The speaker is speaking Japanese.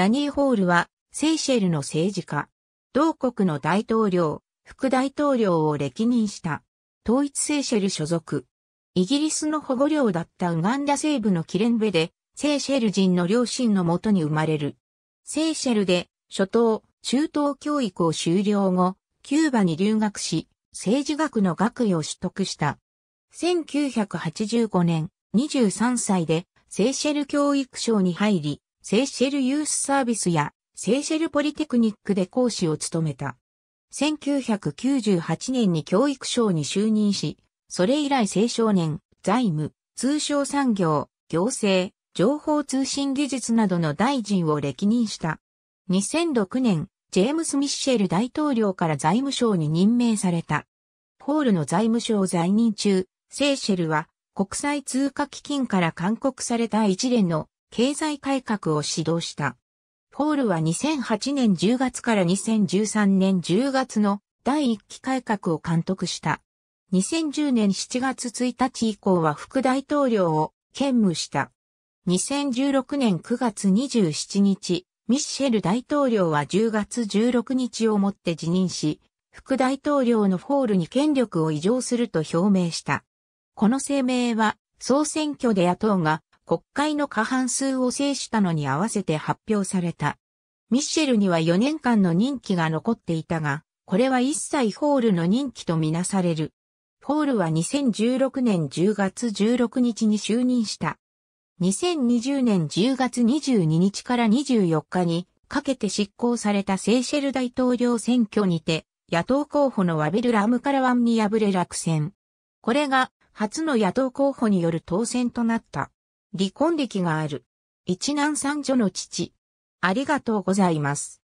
ダニー・ホールは、セイシェルの政治家、同国の大統領、副大統領を歴任した、統一セイシェル所属。イギリスの保護領だったウガンダ西部のキレンベで、セイシェル人の両親のもとに生まれる。セイシェルで、初等、中等教育を終了後、キューバに留学し、政治学の学位を取得した。1985年、23歳で、セイシェル教育省に入り、セーシェルユースサービスやセーシェルポリテクニックで講師を務めた。1998年に教育省に就任し、それ以来青少年、財務、通商産業、行政、情報通信技術などの大臣を歴任した。2006年、ジェームス・ミッシェル大統領から財務省に任命された。ホールの財務省在任中、セーシェルは国際通貨基金から勧告された一連の経済改革を指導した。ポールは2008年10月から2013年10月の第1期改革を監督した。2010年7月1日以降は副大統領を兼務した。2016年9月27日、ミッシェル大統領は10月16日をもって辞任し、副大統領のフォールに権力を移譲すると表明した。この声明は、総選挙で野党が国会の過半数を制したのに合わせて発表された。ミッシェルには4年間の任期が残っていたが、これは一切ホールの任期とみなされる。ホールは2016年10月16日に就任した。2020年10月22日から24日にかけて執行されたセーシェル大統領選挙にて、野党候補のワビル・ラムカラワンに敗れ落選。これが初の野党候補による当選となった。離婚歴がある。一男三女の父。ありがとうございます。